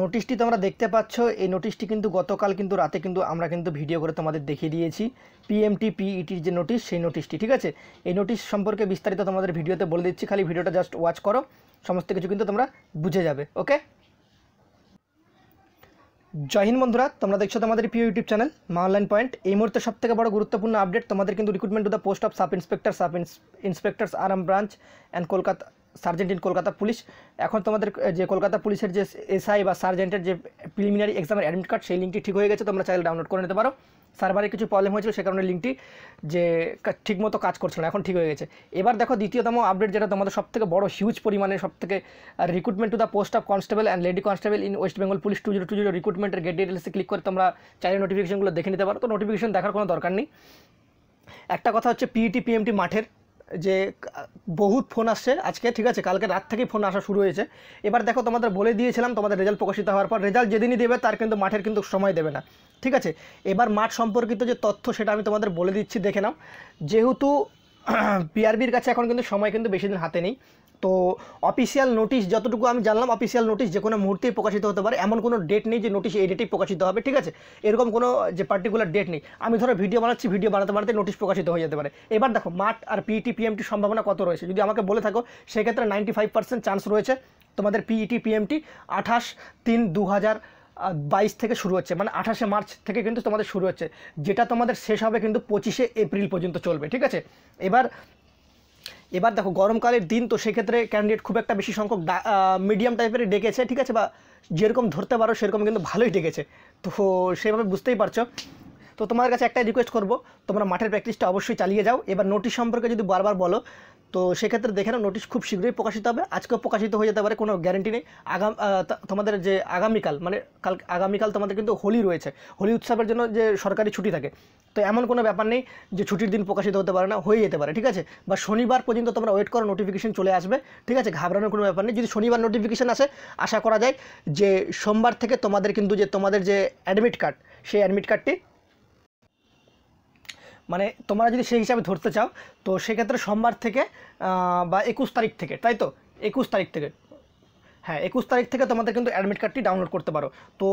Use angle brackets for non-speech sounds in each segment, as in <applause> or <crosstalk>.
নোটিশটি তোমরা দেখতে পাচ্ছ এই নোটিশটি কিন্তু গতকাল কিন্তু রাতে কিন্তু আমরা কিন্তু ভিডিও করে তোমাদের দেখিয়ে দিয়েছি পিএমটি পিইটির e যে নোটিশ সেই নোটিশটি ঠিক আছে এই নোটিশ সম্পর্কে বিস্তারিত তোমাদের ভিডিওতে বলে দিচ্ছি খালি ভিডিওটা জাস্ট ওয়াচ করো সমস্ত কিছু কিন্তু তোমরা বুঝে যাবে ওকে জয় হিন্দ বন্ধুরা তোমরা দেখছো তোমাদের প্রিয় YouTube channel Maa online point এই মুহূর্তে সব থেকে বড় গুরুত্বপূর্ণ আপডেট তোমাদের কিন্তু recruitment to the post of sub inspector sub inspector armed branch and Kolkata sergeant in Kolkata police এখন তোমাদের যে কলকাতা পুলিশের যে এসআই বা সার্জেন্টের যে প্রিলিমিনারি এক্সামের অ্যাডমিট কার্ড সেই লিঙ্কটি ঠিক হয়ে গেছে তোমরা চাইলে ডাউনলোড করে নিতে পারো সার্ভারে কিছু প্রবলেম হয়েছিল সে কারণে লিঙ্কটি যে ঠিকমতো কাজ করছিল না এখন ঠিক হয়ে গেছে এবার দেখো দ্বিতীয়তম আপডেট যেটা তোমাদের সবথেকে বড় হিউজ পরিমাণে সবথেকে recruitment to the post of constable and lady constable in West Bengal police two zero two zero রিক্রুটমেন্টের গেট ডিটেলসে ক্লিক করে তোমরা চাইলে নোটিফিকেশনগুলো দেখে নিতে পারো তো নোটিফিকেশন দেখার কোনো দরকার নেই একটা কথা হচ্ছে পিইটি পিএমটি e মাঠের যে বহুত ফোন আসছে আজকে ঠিক আছে কালকে রাত থেকেই ফোন আসা শুরু হয়েছে এবার দেখো তোমাদের বলে দিয়েছিলাম তোমাদের রেজাল্ট প্রকাশিত হওয়ার পর রেজাল্ট যেদিনই দেবে তার কিন্তু মাঠের কিন্তু সময় দেবে না ঠিক আছে এবার মাঠ সম্পর্কিত যে তথ্য সেটা আমি তোমাদের বলে দিচ্ছি দেখে নাও যেহেতু পিআরবির <clears throat> কাছে এখন কিন্তু সময় কিন্তু বেশি দিন হাতে নেই তো অফিসিয়াল নোটিশ যতটুকু আমি জানলাম অফিসিয়াল নোটিশ যে কোনো মুহূর্তেই প্রকাশিত হতে পারে এমন কোনো ডেট নেই যে নোটিশ এই ডেটেই প্রকাশিত হবে ঠিক আছে এরকম কোনো যে পার্টিকুলার ডেট নেই আমি ধরো ভিডিও বানাচ্ছি ভিডিও বানাতে বানাতে নোটিশ প্রকাশিত হয়ে যেতে পারে এবার দেখো মাঠ আর পিইটি পিএমটি e সম্ভাবনা কত রয়েছে যদি আমাকে বলে থাকো সেক্ষেত্রে নাইনটি ফাইভ পার্সেন্ট চান্স রয়েছে তোমাদের পিইটি পিএমটি e আঠাশ তিন দু হাজার বাইশ থেকে শুরু হচ্ছে মানে আঠাশে মার্চ থেকে কিন্তু তোমাদের শুরু হচ্ছে যেটা তোমাদের শেষ হবে কিন্তু পঁচিশে এপ্রিল পর্যন্ত চলবে ঠিক আছে এবার এবার দেখো গরমকালের দিন তো সেক্ষেত্রে ক্যান্ডিডেট খুব একটা বেশি সংখ্যক মিডিয়াম টাইপের ডেকেছে ঠিক আছে বা যেরকম ধরতে পারো সেরকম কিন্তু ভালোই ডেকেছে তো সেভাবে বুঝতেই পারছো তো তোমার কাছে একটাই রিকোয়েস্ট করবো তোমরা মাঠের প্র্যাকটিসটা অবশ্যই চালিয়ে যাও এবার নোটিশ সম্পর্কে যদি বারবার বলো তো সেক্ষেত্রে দেখে নাও নোটিশ খুব শীঘ্রই প্রকাশিত হবে আজকেও প্রকাশিত হয়ে যেতে পারে কোনো গ্যারেন্টি নেই আগাম তোমাদের যে আগামীকাল মানে কাল আগামীকাল তোমাদের কিন্তু হোলি রয়েছে হোলি উৎসবের জন্য যে সরকারি ছুটি থাকে তো এমন কোনো ব্যাপার নেই যে ছুটির দিন প্রকাশিত হতে পারে না হয়ে যেতে পারে ঠিক আছে বা শনিবার পর্যন্ত তোমরা ওয়েট করো নোটিফিকেশন চলে আসবে ঠিক আছে ঘাবড়ানোর কোনো ব্যাপার নেই যদি শনিবার নোটিফিকেশান আসে আশা করা যায় যে সোমবার থেকে তোমাদের কিন্তু যে তোমাদের যে অ্যাডমিট কার্ড সেই অ্যাডমিট কার্ডটি মানে তোমরা যদি সেই হিসাবে ধরতে চাও তো সেক্ষেত্রে সোমবার থেকে বা একুশ তারিখ থেকে তাই তো একুশ তারিখ থেকে হ্যাঁ একুশ তারিখ থেকে তোমাদের কিন্তু অ্যাডমিট কার্ডটি ডাউনলোড করতে পারো তো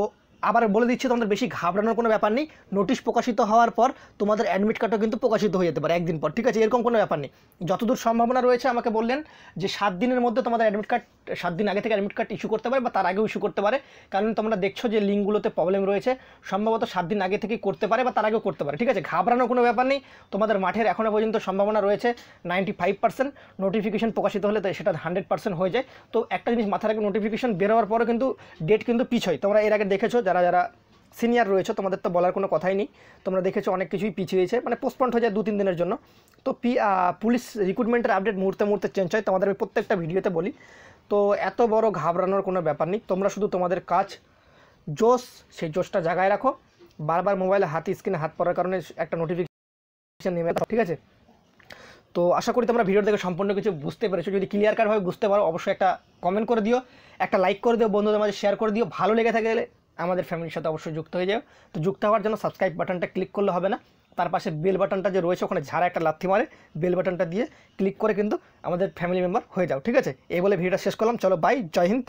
আবার বলে দিচ্ছি তোমাদের বেশি ঘাবড়ানোর কোনো ব্যাপার নেই নোটিশ প্রকাশিত হওয়ার পর তোমাদের অ্যাডমিট কার্ডও কিন্তু প্রকাশিত হয়ে যেতে পারে একদিন পর ঠিক আছে এরকম কোনো ব্যাপার নেই যতদূর সম্ভাবনা রয়েছে আমাকে বললেন যে সাত দিনের মধ্যে তোমাদের অ্যাডমিট কার্ড সাত দিন আগে থেকে অ্যাডমিট কার্ড ইস্যু করতে পারে বা তার আগেও ইস্যু করতে পারে কারণ তোমরা দেখছো যে লিঙ্কগুলোতে প্রবলেম রয়েছে সম্ভবত সাত দিন আগে থেকেই করতে পারে বা তার আগেও করতে পারে ঠিক আছে ঘাবড়ানোর কোনো ব্যাপার নেই তোমাদের মাঠের এখনও পর্যন্ত সম্ভাবনা রয়েছে নাইনটি ফাইভ পার্সেন্ট নোটিফিকেশন প্রকাশিত হলে সেটা হান্ড্রেড পার্সেন্ট হয়ে যায় তো একটা জিনিস মাথায় রাখবে নোটিফিকেশন বেরোয়ার পরও কিন্তু ডেট কিন্তু পিছ হয় তোমরা এর আগে দেখেছো যারা যারা সিনিয়র রয়েছে তোমাদের তো বলার কোনো কথাই নেই তোমরা দেখেছো অনেক কিছুই পিছিয়েছে মানে পোস্টপন্ড হয়ে যায় দু তিন দিনের জন্য তো পি পুলিশ রিক্রুটমেন্টের আপডেট মুহূর্তে মুহূর্তে চেঞ্জ হয় তোমাদের আমি প্রত্যেকটা ভিডিওতে বলি তো এত বড় ঘাবড়ানোর কোনো ব্যাপার নেই তোমরা শুধু তোমাদের কাজ জোশ সেই জোশটা জায়গায় রাখো বারবার মোবাইলে হাত স্ক্রিনে হাত পড়ার কারণে একটা নোটিফিকেশান নেমে ঠিক আছে তো আশা করি তোমরা ভিডিওর দেখে সম্পূর্ণ কিছু বুঝতে পেরেছো যদি ক্লিয়ার কাটভাবে বুঝতে পারো অবশ্যই একটা কমেন্ট করে দিও একটা লাইক করে দিও বন্ধুদের মাঝে শেয়ার করে দিও ভালো লেগে থাকে আমাদের ফ্যামিলির সাথে অবশ্যই যুক্ত হয়ে যাও তো যুক্ত হওয়ার জন্য সাবস্ক্রাইব বাটনটা ক্লিক করলে হবে না তার পাশে বেল বাটনটা যে রয়েছে ওখানে ঝাড়া একটা লাথি মারে বেল বাটনটা দিয়ে ক্লিক করে কিন্তু আমাদের ফ্যামিলি মেম্বার হয়ে যাও ঠিক আছে এই বলে ভিডিওটা শেষ করলাম চলো বাই জয় হিন্দ